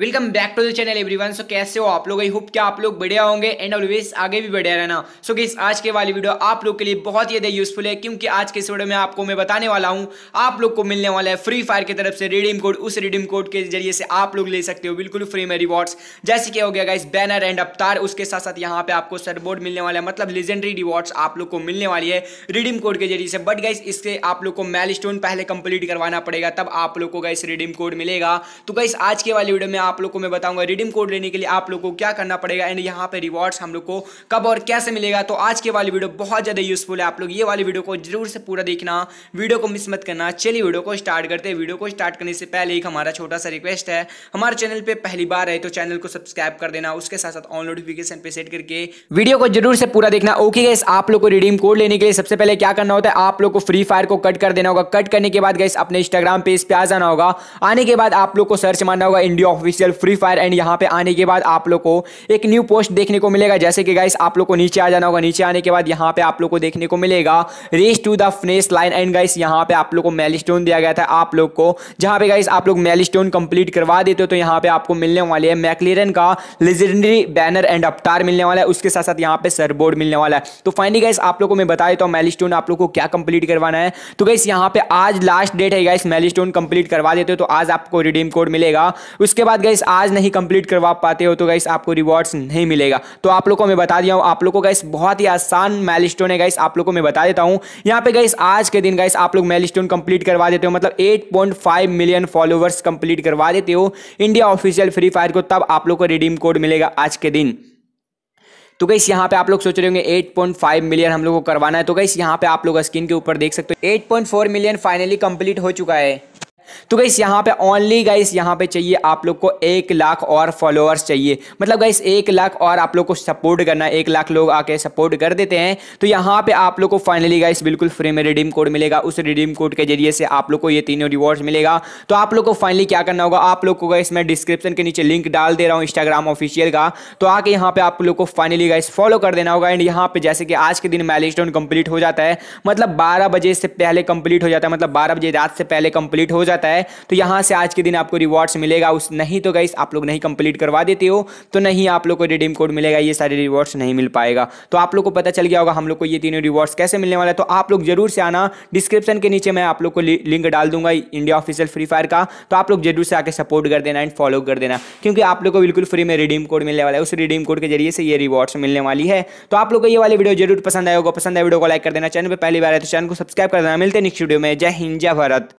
welcome back to the channel everyone so कैसे हो आप लोग आई होप क्या आप लोग बढ़िया होंगे एंड ऑलवेज आगे भी बढ़िया रहना सो so, इस आज के वाली वीडियो आप लोग के लिए बहुत ही ज़्यादा यूजफुल है क्योंकि आज के इस वीडियो में आपको मैं बताने वाला हूँ आप लोग को मिलने वाला है फ्री फायर की तरफ से रिडीम कोड उस रिडीम कोड के जरिए से आप लोग ले सकते हो बिल्कुल फ्री में रिवॉर्ड्स जैसे कि हो गया इस बैनर एंड अवतार उसके साथ साथ यहाँ पे आपको सरबोर्ड मिलने वाला है मतलब लेजेंडरी रिवॉर्ड्स आप लोग को मिलने वाली है रिडीम कोड के जरिए से बट गाइस इससे आप लोग को मैल पहले कंप्लीट करवाना पड़ेगा तब आप लोग को गाइस रिडीम कोड मिलेगा तो गाइस आज के वाली वीडियो में आप लोग को मैं बताऊंगा रिडीम कोड लेने के लिए आप लोग को क्या करना पड़ेगा एंड यहाँ पे रिवॉर्ड्स हम लोग को कब और कैसे मिलेगा तो आज के वाली वीडियो बहुत ज़्यादा यूजफुल है आप लोग ये वाली वीडियो को जरूर से पूरा देखना वीडियो को मिस मत करना चलिए वीडियो को स्टार्ट करते हैं वीडियो को स्टार्ट करने से पहले एक हमारा छोटा सा रिक्वेस्ट है हमारे चैनल पर पहली बार है तो चैनल को सब्सक्राइब कर देना उसके साथ साथ ऑन नोटिफिकेशन पे सेट करके वीडियो को जरूर से पूरा देखना ओके गैस आप लोग को रिडीम कोड लेने के लिए सबसे पहले क्या करना होता है आप लोग को फ्री फायर को कट कर देना होगा कट करने के बाद गैस अपने इंस्टाग्राम पेज पे आ जाना होगा आने के बाद आप लोग को सर्च मारना होगा India office official free fire and यहाँ पे आने के बाद आप लोग को एक न्यू पोस्ट देखने को मिलेगा जैसे कि गाइस आप लोग को नीचे आ जाना होगा नीचे आने के बाद यहाँ पे आप लोग को देखने को मिलेगा race to the fresh line and guys यहाँ पे आप लोग को मेल दिया गया था आप लोग को जहाँ पे गाइस आप लोग मेल कंप्लीट करवा देते हो तो यहाँ पे आपको मिलने वाले है मैकलेरन का लेजेंडरी बैनर एंड अवतार मिलने वाला है उसके साथ साथ यहाँ पे सरबोर्ड मिलने वाला है तो फाइनली गाइस आप लोग को मैं बता देता हूँ मेल आप लोग को क्या कंप्लीट करवाना है तो गाइस यहाँ पे आज लास्ट डेट है गाइस मेल कंप्लीट करवा देते हो तो आज आपको रिडीम कोड मिलेगा उसके बाद गैस आज नहीं कंप्लीट करवा पाते हो तो गैस आपको रिवॉर्ड्स नहीं मिलेगा तो आप लोगों को मैं बता दिया हूँ आप लोग को गैस बहुत ही आसान मेल स्टोन है गैस आप लोग को मैं बता देता हूँ यहाँ पे गैस आज के दिन गैस आप लोग मेल स्टोन कंप्लीट करवा देते हो मतलब एट मिलियन फॉलोअर्स कंप्लीट करवा देते हो इंडिया ऑफिशियल फ्री फायर को तब आप लोग को रिडीम कोड मिलेगा आज के दिन तो गई यहाँ पे आप लोग सोच रहे होंगे 8.5 मिलियन हम लोग को करवाना है तो गई यहाँ पे आप लोग स्क्रीन के ऊपर देख सकते हो 8.4 मिलियन फाइनली कंप्लीट हो चुका है तो गाइस यहाँ पे ओनली गाइस यहाँ पे चाहिए आप लोग को एक लाख और फॉलोअर्स चाहिए मतलब गाइस एक लाख और आप लोग को सपोर्ट करना एक लाख लोग आके सपोर्ट कर देते हैं तो यहाँ पे आप लोग को फाइनली गाइस बिल्कुल फ्री में रिडीम कोड मिलेगा उस रिडीम कोड के जरिए से आप लोग को ये तीनों रिवॉर्ड्स मिलेगा तो आप लोग को फाइनली क्या करना होगा आप लोग को गाइस मैं डिस्क्रिप्शन के नीचे लिंक डाल दे रहा हूँ इंस्टाग्राम ऑफिशियल का तो आके यहाँ पे आप लोग को फाइनली गाइस फॉलो कर देना होगा एंड यहाँ पे जैसे कि आज के दिन माइल स्टोन कंप्लीट हो जाता है मतलब बारह बजे से पहले कंप्लीट हो जाता है मतलब बारह बजे रात से पहले कंप्लीट हो जाता है जाता है तो यहाँ से आज के दिन आपको रिवॉर्ड्स मिलेगा उस नहीं तो गाइस आप लोग नहीं कंप्लीट करवा देते हो तो नहीं आप लोग को रिडीम कोड मिलेगा ये सारे रिवॉर्ड्स नहीं मिल पाएगा तो आप लोग को पता चल गया होगा हम लोग को ये तीनों रिवॉर्ड्स कैसे मिलने वाला है तो आप लोग जरूर से आना डिस्क्रिप्शन के नीचे मैं आप लोग को लिंक डाल दूंगा इंडिया ऑफिशियल फ्री फायर का तो आप लोग जरूर से आके सपोर्ट कर देना एंड फॉलो कर देना क्योंकि आप लोग को बिल्कुल फ्री में रिडीम कोड मिलने वाला है उस रिडीम कोड के जरिए से ये रिवॉर्ड्स मिलने वाली है तो आप लोग को ये वाली वीडियो जरूर पसंद आएगा पसंद आए वीडियो को लाइक कर देना चैनल पर पहली बार है तो चैनल को सब्सक्राइब कर देना मिलते हैं नेक्स्ट वीडियो में जय हिंद जय भारत